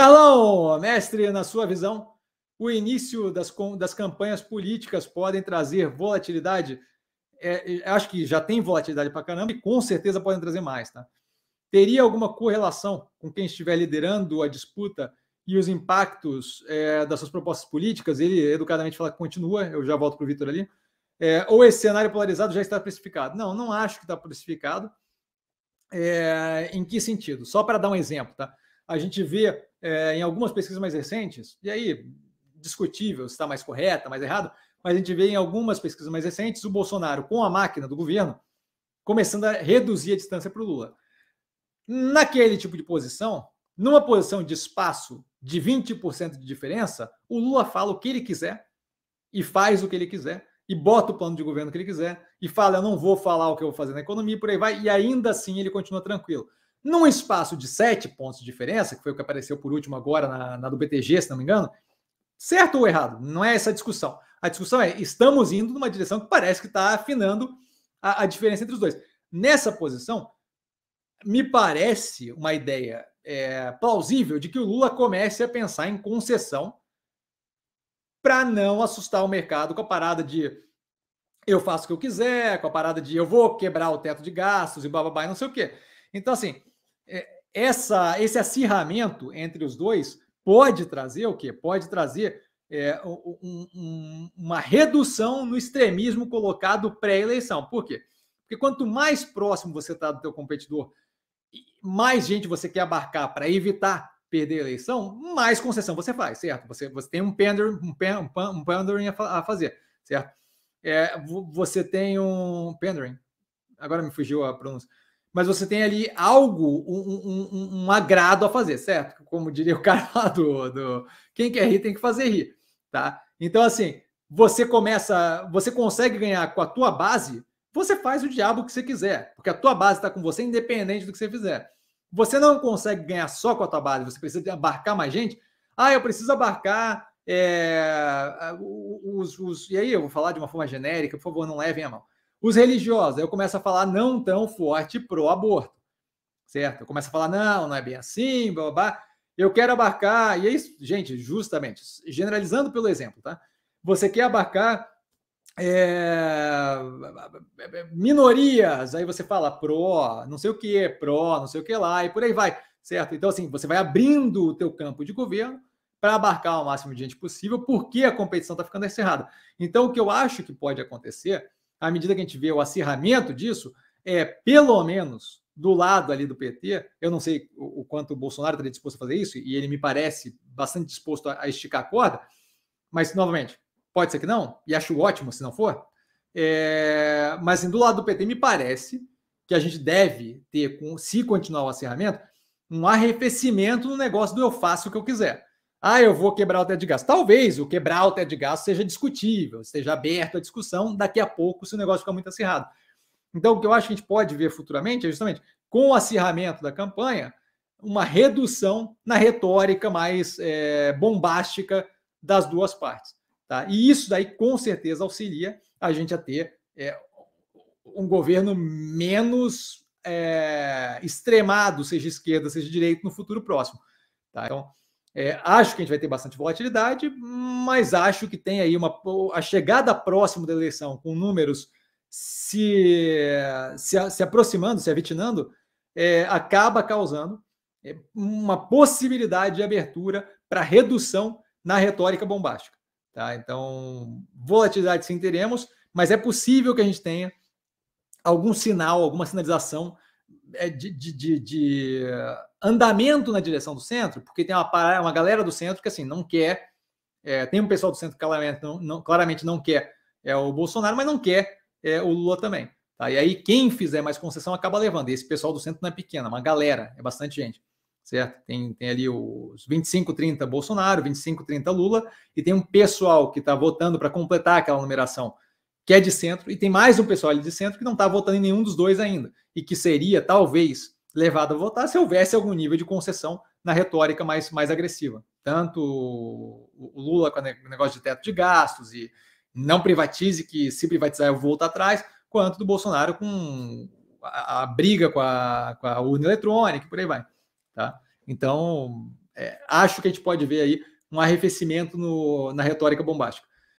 Carlão, mestre, na sua visão, o início das, das campanhas políticas podem trazer volatilidade? É, acho que já tem volatilidade para caramba e com certeza podem trazer mais, tá? Teria alguma correlação com quem estiver liderando a disputa e os impactos é, das suas propostas políticas? Ele educadamente fala que continua, eu já volto para o Vitor ali. É, ou esse cenário polarizado já está precificado? Não, não acho que está precificado. É, em que sentido? Só para dar um exemplo, tá? A gente vê é, em algumas pesquisas mais recentes, e aí discutível se está mais correta, mais errado, mas a gente vê em algumas pesquisas mais recentes o Bolsonaro com a máquina do governo começando a reduzir a distância para o Lula. Naquele tipo de posição, numa posição de espaço de 20% de diferença, o Lula fala o que ele quiser e faz o que ele quiser e bota o plano de governo que ele quiser e fala eu não vou falar o que eu vou fazer na economia e por aí vai e ainda assim ele continua tranquilo. Num espaço de sete pontos de diferença, que foi o que apareceu por último agora na, na do BTG, se não me engano, certo ou errado, não é essa a discussão. A discussão é: estamos indo numa direção que parece que está afinando a, a, diferença entre os dois. Nessa posição, me parece uma ideia é, plausível de que o Lula comece a pensar em concessão para não assustar o mercado com a parada de eu faço o que eu quiser, com a parada de eu vou quebrar o teto de gastos e blá e não sei o quê. Então, assim, é, essa, esse acirramento entre os dois pode trazer o quê? Pode trazer é, um, um, uma redução no extremismo colocado pré-eleição. Por quê? Porque quanto mais próximo você está do teu competidor, mais gente você quer abarcar para evitar perder a eleição, mais concessão você faz, certo? Você, você tem um pandering, um, pan, um pandering a, fazer, certo? É, você tem um pandering, agora me fugiu a pronúncia mas você tem ali algo, um, um, um, agrado a fazer, certo? Como diria o cara lá do, do, Quem quer rir tem que fazer rir, tá? Então, assim, você começa, você consegue ganhar com a tua base, você faz o diabo que você quiser, porque a tua base está com você independente do que você fizer. Você não consegue ganhar só com a tua base, você precisa abarcar mais gente. Ah, eu preciso abarcar é, os, os, E aí, eu vou falar de uma forma genérica, por favor, não levem a mão. Os religiosos, eu começo a falar não tão forte pro aborto, certo? Eu começo a falar, não, não é bem assim, blá, blá, blá. Eu quero abarcar, e é isso, gente, justamente, generalizando pelo exemplo, tá? Você quer abarcar é, minorias, aí você fala pró, não sei o que, pró, não sei o que lá, e por aí vai, certo? Então, assim, você vai abrindo o teu campo de governo para abarcar o máximo de gente possível, porque a competição está ficando encerrada. Então, o que eu acho que pode acontecer à medida que a gente vê o acirramento disso, é pelo menos do lado ali do PT, eu não sei o, quanto o Bolsonaro estaria disposto a fazer isso, e ele me parece bastante disposto a, esticar a corda, mas, novamente, pode ser que não, e acho ótimo se não for, é, mas assim, do lado do PT, me parece que a gente deve ter, se continuar o acirramento, um arrefecimento no negócio do eu faço o que eu quiser. Ah, eu vou quebrar o teto de gasto. Talvez o quebrar o teto de gasto seja discutível, esteja aberto à discussão daqui a pouco se o negócio ficar muito acirrado. Então, o que eu acho que a gente pode ver futuramente é justamente com o acirramento da campanha, uma redução na retórica mais é, bombástica das duas partes. Tá? E isso daí com certeza auxilia a gente a ter é, um governo menos é, extremado, seja esquerda, seja direita, no futuro próximo. Tá? Então, é, acho que a gente vai ter bastante volatilidade, mas acho que tem aí uma a chegada próxima da eleição com números se, se, se aproximando, se avitinando, é, acaba causando é, uma possibilidade de abertura para redução na retórica bombástica. Tá? Então, volatilidade sim teremos, mas é possível que a gente tenha algum sinal, alguma sinalização é, de, de, de, de andamento na direção do centro, porque tem uma, uma galera do centro que assim não quer, é, tem um pessoal do centro que claramente não, não, claramente não quer é, o Bolsonaro, mas não quer é, o Lula também. Tá? E aí quem fizer mais concessão acaba levando. E esse pessoal do centro não é pequeno, é uma galera, é bastante gente. Certo? Tem, tem ali os 25, 30 Bolsonaro, 25, 30 Lula, e tem um pessoal que está votando para completar aquela numeração que é de centro, e tem mais um pessoal ali de centro que não está votando em nenhum dos dois ainda, e que seria, talvez, levado a votar se houvesse algum nível de concessão na retórica mais, mais agressiva. Tanto o Lula com o negócio de teto de gastos e não privatize, que se privatizar eu volto atrás, quanto do Bolsonaro com a, a briga com a, com a urna eletrônica e por aí vai. Tá? Então, é, acho que a gente pode ver aí um arrefecimento no, na retórica bombástica.